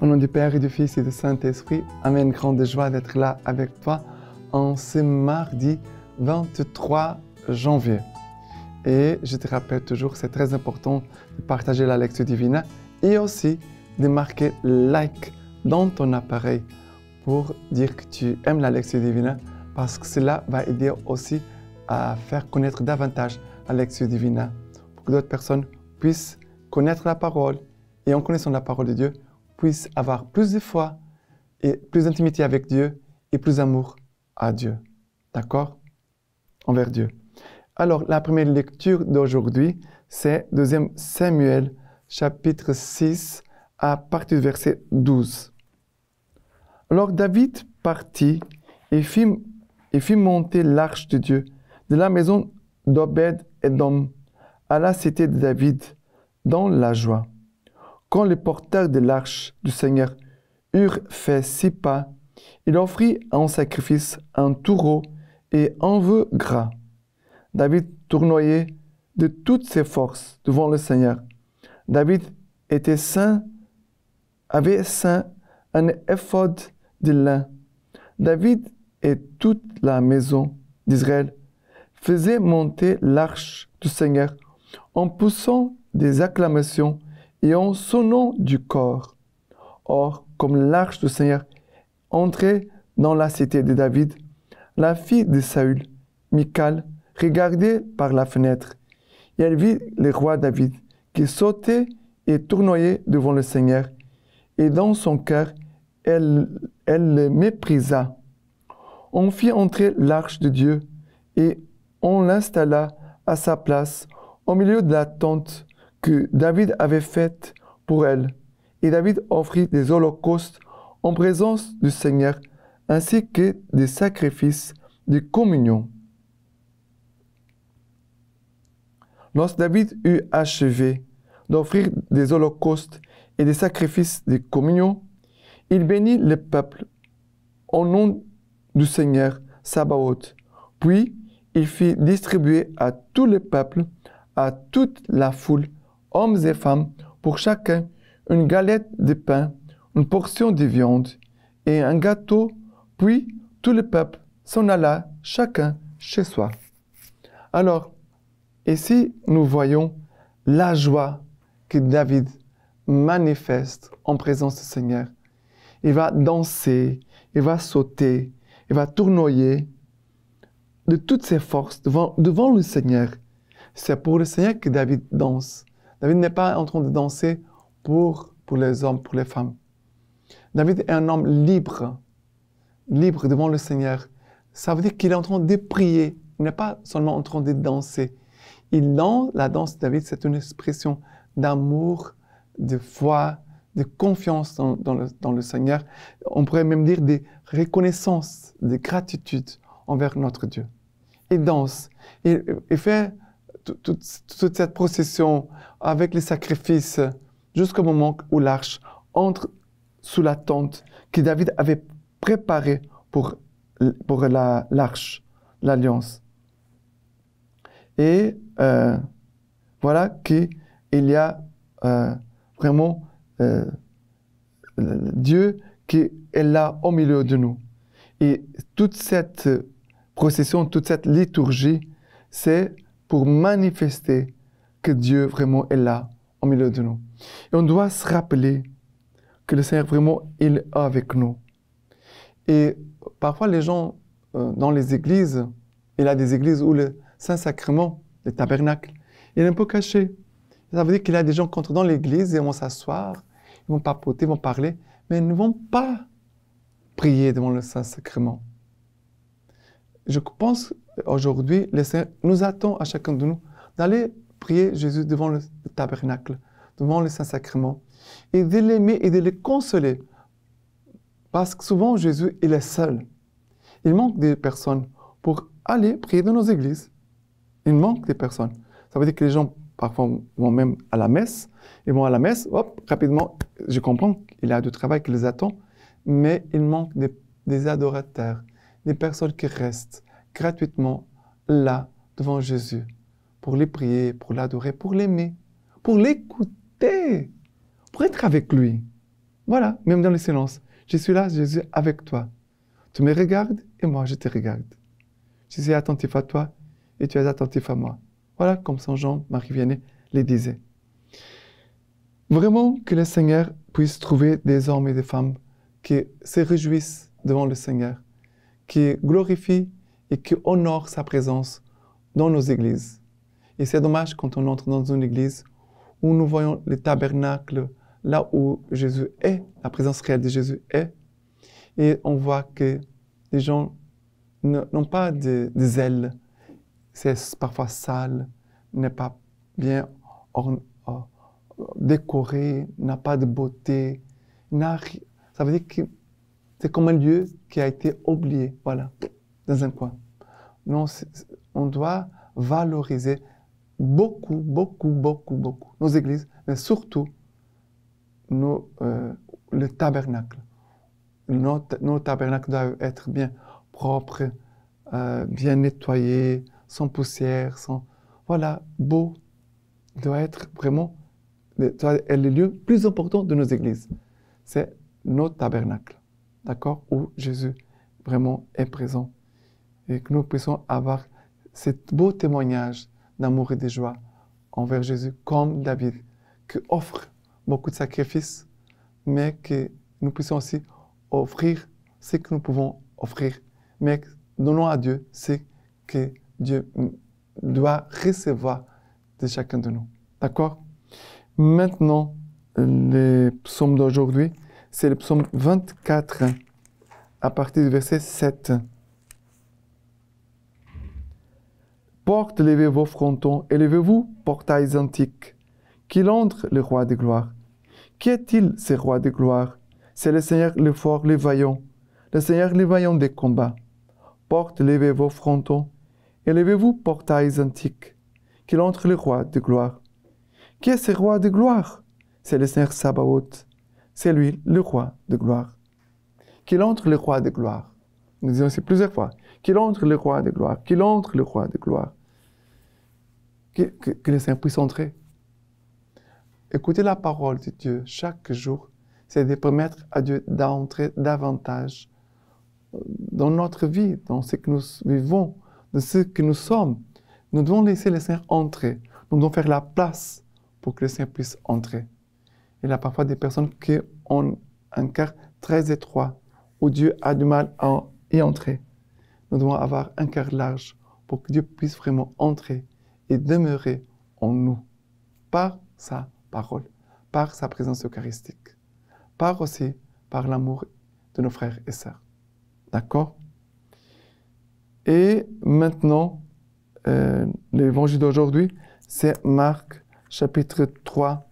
Au nom du Père et du Fils et du Saint-Esprit, amène Grande joie d'être là avec toi en ce mardi 23 janvier. Et je te rappelle toujours, c'est très important de partager la lecture Divina et aussi de marquer like dans ton appareil pour dire que tu aimes la lecture Divina parce que cela va aider aussi à faire connaître davantage la lecture Divina pour que d'autres personnes puissent connaître la parole et en connaissant la parole de Dieu, puissent avoir plus de foi et plus d'intimité avec Dieu et plus d'amour à Dieu. D'accord Envers Dieu. Alors, la première lecture d'aujourd'hui, c'est 2 Samuel, chapitre 6, à partir du verset 12. Alors David partit et fit, et fit monter l'arche de Dieu de la maison dobed et d'Om à la cité de David dans la joie. Quand les porteurs de l'arche du Seigneur eurent fait six pas, il offrit en sacrifice un taureau et un vœu gras. David tournoyait de toutes ses forces devant le Seigneur. David était saint, avait saint un éphod de lin. David et toute la maison d'Israël faisaient monter l'arche du Seigneur en poussant des acclamations et en sonnant du corps. Or, comme l'arche du Seigneur entrait dans la cité de David, la fille de Saül, Michal, regardait par la fenêtre, et elle vit le roi David qui sautait et tournoyait devant le Seigneur, et dans son cœur, elle, elle le méprisa. On fit entrer l'arche de Dieu, et on l'installa à sa place, au milieu de la tente que David avait fait pour elle. Et David offrit des holocaustes en présence du Seigneur, ainsi que des sacrifices de communion. Lorsque David eut achevé d'offrir des holocaustes et des sacrifices de communion, il bénit le peuple au nom du Seigneur Sabaoth. Puis il fit distribuer à tout le peuple, à toute la foule, hommes et femmes, pour chacun, une galette de pain, une portion de viande et un gâteau, puis tout le peuple s'en alla, chacun chez soi. Alors, ici, nous voyons la joie que David manifeste en présence du Seigneur. Il va danser, il va sauter, il va tournoyer de toutes ses forces devant, devant le Seigneur. C'est pour le Seigneur que David danse. David n'est pas en train de danser pour, pour les hommes, pour les femmes. David est un homme libre, libre devant le Seigneur. Ça veut dire qu'il est en train de prier. Il n'est pas seulement en train de danser. Il danse, la danse de David, c'est une expression d'amour, de foi, de confiance dans, le, Seigneur. On pourrait même dire des reconnaissances, de gratitude envers notre Dieu. Il danse, il fait toute, cette procession avec les sacrifices jusqu'au moment où l'arche entre sous la tente que David avait préparée pour, pour l'arche, l'alliance. Et euh, voilà qu'il y a euh, vraiment euh, Dieu qui est là au milieu de nous. Et toute cette procession, toute cette liturgie, c'est pour manifester que Dieu vraiment est là au milieu de nous. Et on doit se rappeler que le Seigneur vraiment il est avec nous. Et parfois les gens euh, dans les églises, il y a des églises où le Saint-Sacrement, le tabernacle, il est un peu caché. Ça veut dire qu'il y a des gens qui entrent dans l'église et vont s'asseoir, ils vont papoter, ils vont parler, mais ils ne vont pas prier devant le Saint-Sacrement. Je pense aujourd'hui, le nous attend à chacun de nous d'aller prier Jésus devant le tabernacle, devant le Saint-Sacrement, et de l'aimer et de le consoler. Parce que souvent, Jésus, il est seul. Il manque des personnes pour aller prier dans nos églises. Il manque des personnes. Ça veut dire que les gens, parfois, vont même à la messe. Ils vont à la messe, hop, rapidement, je comprends qu'il y a du travail qui les attend, mais il manque des adorateurs des personnes qui restent gratuitement là devant Jésus pour les prier, pour l'adorer, pour l'aimer, pour l'écouter, pour être avec lui. Voilà, même dans le silence. Je suis là, Jésus, avec toi. Tu me regardes et moi, je te regarde. Je suis attentif à toi et tu es attentif à moi. Voilà comme Saint Jean, Marie Vianney, les disait. Vraiment que le Seigneur puisse trouver des hommes et des femmes qui se réjouissent devant le Seigneur, qui glorifie et qui honore sa présence dans nos églises. Et c'est dommage quand on entre dans une église où nous voyons les tabernacles, là où Jésus est, la présence réelle de Jésus est, et on voit que les gens n'ont pas de, zèle. C'est parfois sale, n'est pas bien euh, décoré, n'a pas de beauté. Ça veut dire que c'est comme un lieu qui a été oublié, voilà, dans un coin. Non, on doit valoriser beaucoup, beaucoup, beaucoup, beaucoup nos églises, mais surtout nos, euh, le tabernacle. Nos, nos, tabernacles doivent être bien propres, euh, bien nettoyés, sans poussière, sans... Voilà, beau doit être vraiment doit le lieu plus important de nos églises. C'est nos tabernacles d'accord, où Jésus vraiment est présent. Et que nous puissions avoir ce beau témoignage d'amour et de joie envers Jésus, comme David, qui offre beaucoup de sacrifices, mais que nous puissions aussi offrir ce que nous pouvons offrir. Mais donnons à Dieu ce que Dieu doit recevoir de chacun de nous. D'accord Maintenant, les psaumes d'aujourd'hui c'est le psaume 24, à partir du verset 7. Porte, levez vos frontons, élevez-vous, portails antiques. Qu'il entre le roi de gloire. Qui est-il, ce roi de gloire C'est le Seigneur le fort, le vaillant, le Seigneur le vaillant des combats. Porte, levez vos frontons, élevez-vous, portails antiques. Qu'il entre le roi de gloire. Qui est ce roi de gloire C'est le Seigneur Sabaoth c'est lui le roi de gloire. Qu'il entre le roi de gloire. Nous disons c'est plusieurs fois. Qu'il entre le roi de gloire. Qu'il entre le roi de gloire. Que, que, que le Saint puisse entrer. Écouter la parole de Dieu chaque jour, c'est de permettre à Dieu d'entrer davantage dans notre vie, dans ce que nous vivons, dans ce que nous sommes. Nous devons laisser le Seigneur entrer. Nous devons faire la place pour que le saint puisse entrer. Il y a parfois des personnes qui ont un cœur très étroit, où Dieu a du mal à y entrer. Nous devons avoir un cœur large pour que Dieu puisse vraiment entrer et demeurer en nous par sa parole, par sa présence eucharistique, par aussi par l'amour de nos frères et sœurs. D'accord Et maintenant, euh, l'évangile d'aujourd'hui, c'est Marc chapitre 3,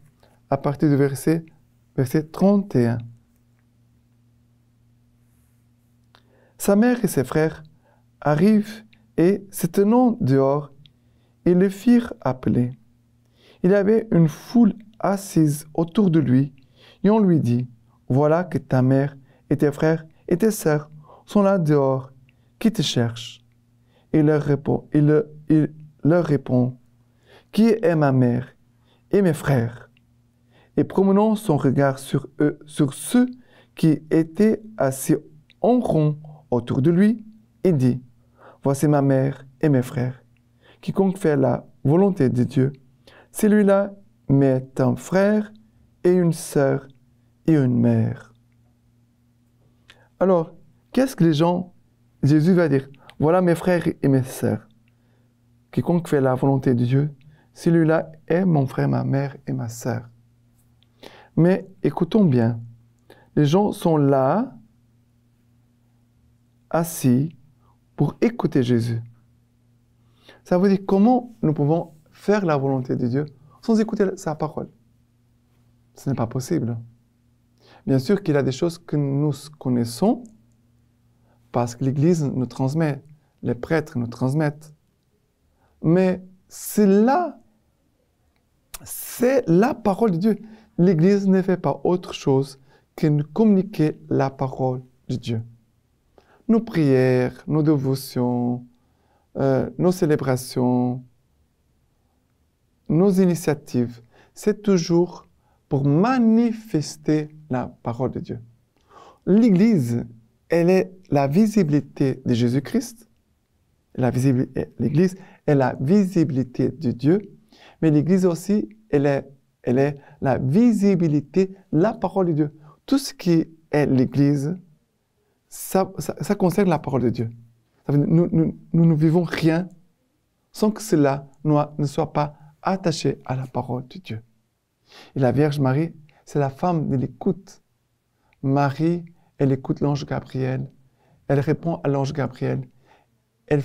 à partir du verset, verset 31. Sa mère et ses frères arrivent et, se tenant dehors, ils le firent appeler. Il y avait une foule assise autour de lui, et on lui dit, Voilà que ta mère et tes frères et tes sœurs sont là dehors, qui te cherchent Et leur répond, il leur répond, Qui est ma mère et mes frères et promenant son regard sur eux, sur ceux qui étaient assis en rond autour de lui, il dit, Voici ma mère et mes frères. Quiconque fait la volonté de Dieu, celui-là m'est un frère et une sœur et une mère. Alors, qu'est-ce que les gens, Jésus va dire, voilà mes frères et mes sœurs. Quiconque fait la volonté de Dieu, celui-là est mon frère, ma mère et ma sœur. Mais écoutons bien. Les gens sont là, assis, pour écouter Jésus. Ça veut dire comment nous pouvons faire la volonté de Dieu sans écouter sa parole. Ce n'est pas possible. Bien sûr qu'il y a des choses que nous connaissons parce que l'Église nous transmet, les prêtres nous transmettent. Mais c'est là, c'est la parole de Dieu l'Église ne fait pas autre chose que nous communiquer la parole de Dieu. Nos prières, nos dévotions, euh, nos célébrations, nos initiatives, c'est toujours pour manifester la parole de Dieu. L'Église, elle est la visibilité de Jésus-Christ. Eh, L'Église est la visibilité de Dieu, mais l'Église aussi, elle est elle est la visibilité, la parole de Dieu. Tout ce qui est l'Église, ça, concerne la parole de Dieu. Nous, ne vivons rien sans que cela ne soit pas attaché à la parole de Dieu. Et la Vierge Marie, c'est la femme de l'écoute. Marie, elle écoute l'ange Gabriel. Elle répond à l'ange Gabriel. Elle,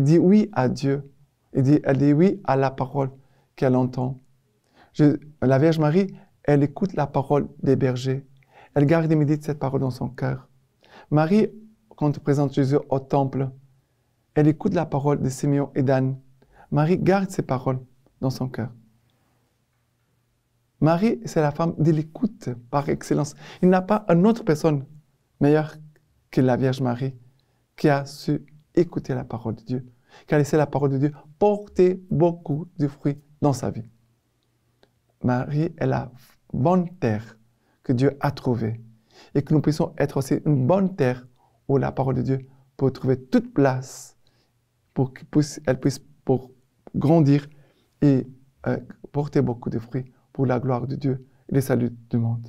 dit oui à Dieu. elle dit oui à la parole qu'elle entend la Vierge Marie, elle écoute la parole des bergers. Elle garde et médite cette parole dans son cœur. Marie, quand elle présente Jésus au temple, elle écoute la parole de Simeon et d'Anne. Marie garde ces paroles dans son cœur. Marie, c'est la femme de l'écoute par excellence. Il n'y a pas une autre personne meilleure que la Vierge Marie qui a su écouter la parole de Dieu, qui a laissé la parole de Dieu porter beaucoup de fruits dans sa vie. Marie est la bonne terre que Dieu a trouvée. Et que nous puissions être aussi une bonne terre où la parole de Dieu peut trouver toute place pour qu'elle puisse, pour grandir et euh, porter beaucoup de fruits pour la gloire de Dieu et le salut du monde.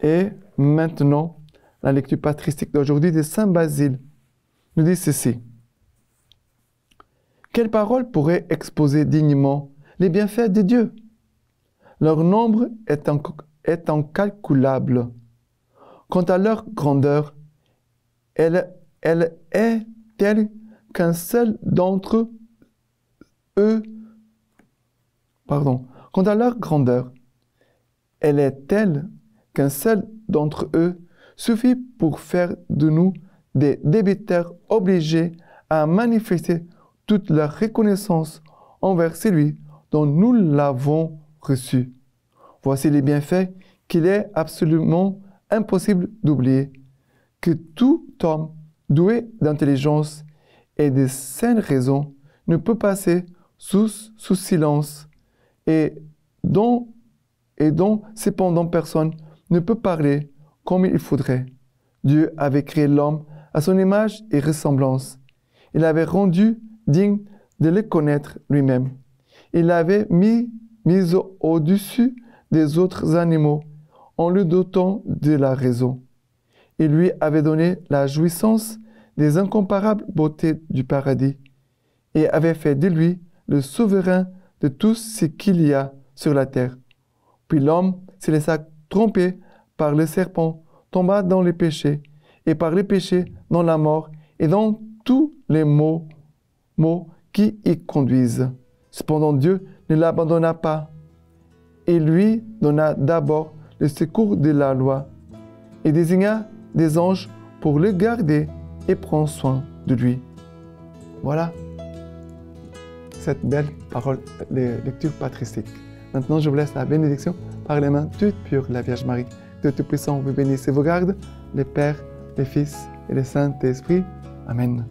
Et maintenant, la lecture patristique d'aujourd'hui de Saint Basile nous dit ceci. Quelle parole pourrait exposer dignement les bienfaits de Dieu leur nombre est, est incalculable. Quant à leur grandeur, elle, elle est telle qu'un seul d'entre eux, pardon, quant à leur grandeur, elle est telle qu'un seul d'entre eux suffit pour faire de nous des débiteurs obligés à manifester toute leur reconnaissance envers celui dont nous l'avons reçu. Voici les bienfaits qu'il est absolument impossible d'oublier, que tout homme doué d'intelligence et de saines raisons ne peut passer sous, sous silence et dont, et dont cependant personne ne peut parler comme il faudrait. Dieu avait créé l'homme à son image et ressemblance. Il avait rendu digne de le connaître lui-même. Il l'avait mis mise au-dessus des autres animaux, en lui dotant de la raison. Il lui avait donné la jouissance des incomparables beautés du paradis, et avait fait de lui le souverain de tout ce qu'il y a sur la terre. Puis l'homme se laissa tromper par le serpent, tomba dans les péchés, et par les péchés dans la mort, et dans tous les maux, maux qui y conduisent. Cependant Dieu ne l'abandonna pas et lui donna d'abord le secours de la loi et désigna des anges pour le garder et prendre soin de lui. Voilà cette belle parole de lecture patristique. Maintenant, je vous laisse la bénédiction par les mains toutes pures de la Vierge Marie. De Tout-Puissant vous bénissez et vous garde, les Pères, les Fils et le Saint-Esprit. Amen.